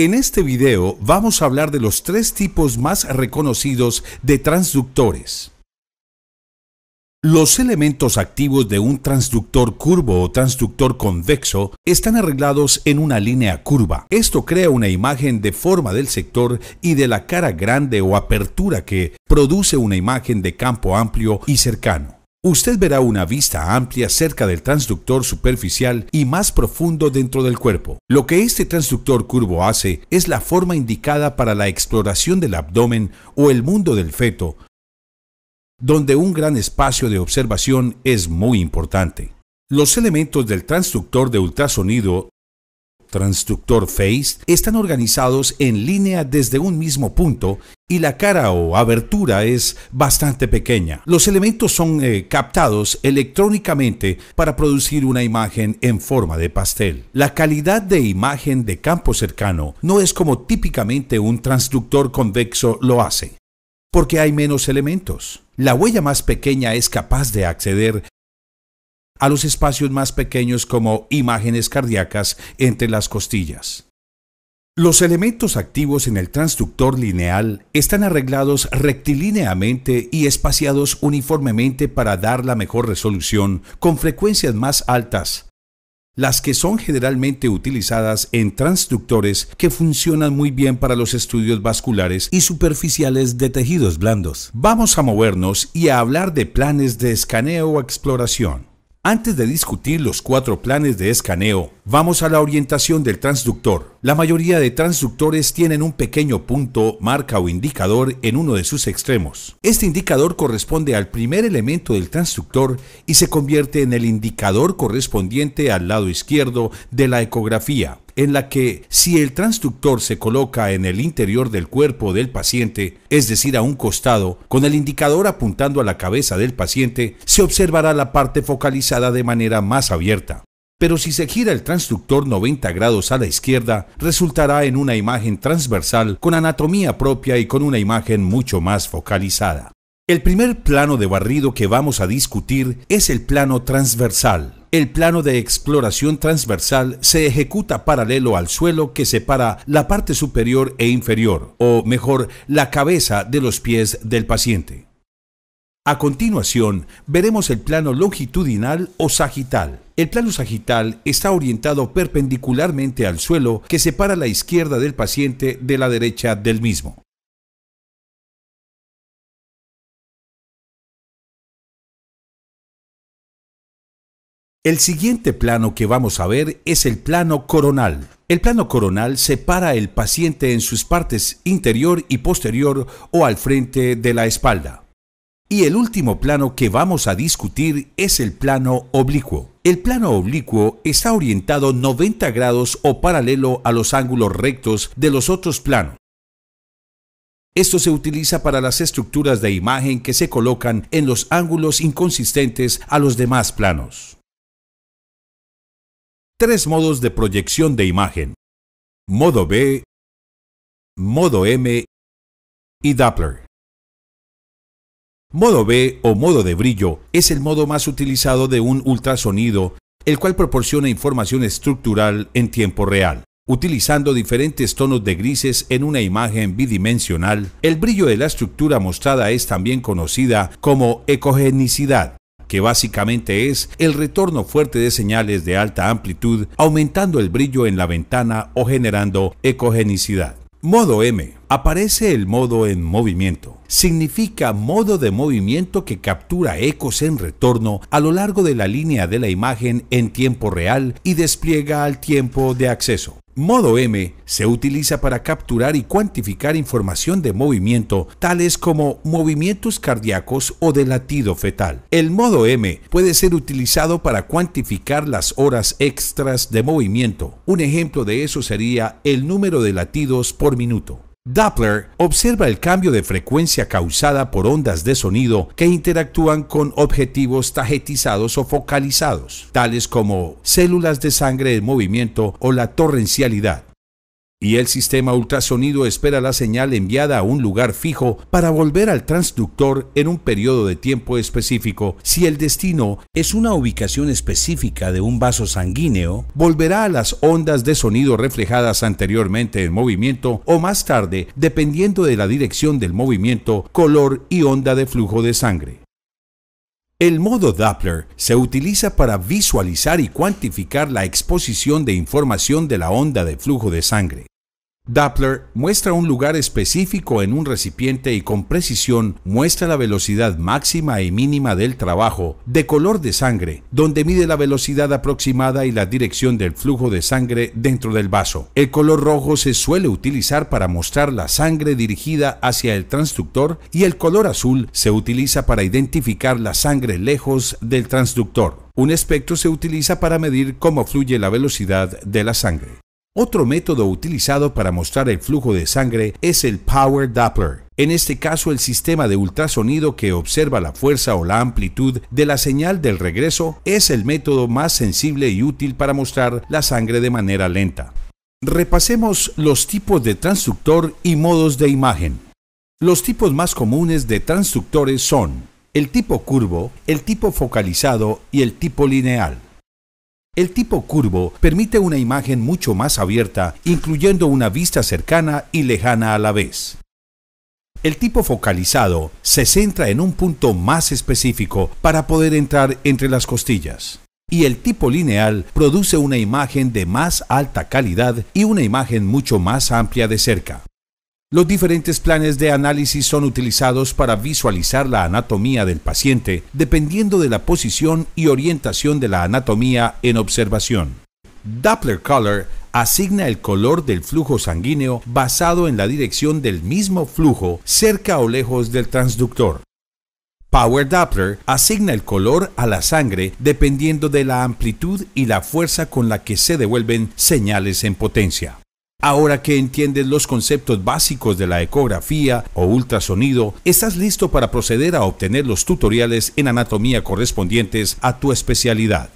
En este video vamos a hablar de los tres tipos más reconocidos de transductores. Los elementos activos de un transductor curvo o transductor convexo están arreglados en una línea curva. Esto crea una imagen de forma del sector y de la cara grande o apertura que produce una imagen de campo amplio y cercano. Usted verá una vista amplia cerca del transductor superficial y más profundo dentro del cuerpo. Lo que este transductor curvo hace es la forma indicada para la exploración del abdomen o el mundo del feto, donde un gran espacio de observación es muy importante. Los elementos del transductor de ultrasonido transductor face, están organizados en línea desde un mismo punto y la cara o abertura es bastante pequeña. Los elementos son eh, captados electrónicamente para producir una imagen en forma de pastel. La calidad de imagen de campo cercano no es como típicamente un transductor convexo lo hace, porque hay menos elementos. La huella más pequeña es capaz de acceder a los espacios más pequeños como imágenes cardíacas entre las costillas. Los elementos activos en el transductor lineal están arreglados rectilíneamente y espaciados uniformemente para dar la mejor resolución con frecuencias más altas, las que son generalmente utilizadas en transductores que funcionan muy bien para los estudios vasculares y superficiales de tejidos blandos. Vamos a movernos y a hablar de planes de escaneo o exploración. Antes de discutir los cuatro planes de escaneo, vamos a la orientación del transductor. La mayoría de transductores tienen un pequeño punto, marca o indicador en uno de sus extremos. Este indicador corresponde al primer elemento del transductor y se convierte en el indicador correspondiente al lado izquierdo de la ecografía en la que si el transductor se coloca en el interior del cuerpo del paciente, es decir, a un costado, con el indicador apuntando a la cabeza del paciente, se observará la parte focalizada de manera más abierta. Pero si se gira el transductor 90 grados a la izquierda, resultará en una imagen transversal con anatomía propia y con una imagen mucho más focalizada. El primer plano de barrido que vamos a discutir es el plano transversal. El plano de exploración transversal se ejecuta paralelo al suelo que separa la parte superior e inferior, o mejor, la cabeza de los pies del paciente. A continuación, veremos el plano longitudinal o sagital. El plano sagital está orientado perpendicularmente al suelo que separa la izquierda del paciente de la derecha del mismo. El siguiente plano que vamos a ver es el plano coronal. El plano coronal separa el paciente en sus partes interior y posterior o al frente de la espalda. Y el último plano que vamos a discutir es el plano oblicuo. El plano oblicuo está orientado 90 grados o paralelo a los ángulos rectos de los otros planos. Esto se utiliza para las estructuras de imagen que se colocan en los ángulos inconsistentes a los demás planos tres modos de proyección de imagen, modo B, modo M y Doppler. Modo B o modo de brillo es el modo más utilizado de un ultrasonido, el cual proporciona información estructural en tiempo real. Utilizando diferentes tonos de grises en una imagen bidimensional, el brillo de la estructura mostrada es también conocida como ecogenicidad que básicamente es el retorno fuerte de señales de alta amplitud, aumentando el brillo en la ventana o generando ecogenicidad. Modo M. Aparece el modo en movimiento. Significa modo de movimiento que captura ecos en retorno a lo largo de la línea de la imagen en tiempo real y despliega al tiempo de acceso. Modo M se utiliza para capturar y cuantificar información de movimiento, tales como movimientos cardíacos o de latido fetal. El modo M puede ser utilizado para cuantificar las horas extras de movimiento. Un ejemplo de eso sería el número de latidos por minuto. Doppler observa el cambio de frecuencia causada por ondas de sonido que interactúan con objetivos tajetizados o focalizados, tales como células de sangre en movimiento o la torrencialidad y el sistema ultrasonido espera la señal enviada a un lugar fijo para volver al transductor en un periodo de tiempo específico. Si el destino es una ubicación específica de un vaso sanguíneo, volverá a las ondas de sonido reflejadas anteriormente en movimiento o más tarde, dependiendo de la dirección del movimiento, color y onda de flujo de sangre. El modo Doppler se utiliza para visualizar y cuantificar la exposición de información de la onda de flujo de sangre. Doppler muestra un lugar específico en un recipiente y con precisión muestra la velocidad máxima y mínima del trabajo de color de sangre, donde mide la velocidad aproximada y la dirección del flujo de sangre dentro del vaso. El color rojo se suele utilizar para mostrar la sangre dirigida hacia el transductor y el color azul se utiliza para identificar la sangre lejos del transductor. Un espectro se utiliza para medir cómo fluye la velocidad de la sangre. Otro método utilizado para mostrar el flujo de sangre es el Power Doppler. En este caso, el sistema de ultrasonido que observa la fuerza o la amplitud de la señal del regreso es el método más sensible y útil para mostrar la sangre de manera lenta. Repasemos los tipos de transductor y modos de imagen. Los tipos más comunes de transductores son el tipo curvo, el tipo focalizado y el tipo lineal. El tipo curvo permite una imagen mucho más abierta, incluyendo una vista cercana y lejana a la vez. El tipo focalizado se centra en un punto más específico para poder entrar entre las costillas. Y el tipo lineal produce una imagen de más alta calidad y una imagen mucho más amplia de cerca. Los diferentes planes de análisis son utilizados para visualizar la anatomía del paciente, dependiendo de la posición y orientación de la anatomía en observación. Doppler Color asigna el color del flujo sanguíneo basado en la dirección del mismo flujo cerca o lejos del transductor. Power Doppler asigna el color a la sangre dependiendo de la amplitud y la fuerza con la que se devuelven señales en potencia. Ahora que entiendes los conceptos básicos de la ecografía o ultrasonido, estás listo para proceder a obtener los tutoriales en anatomía correspondientes a tu especialidad.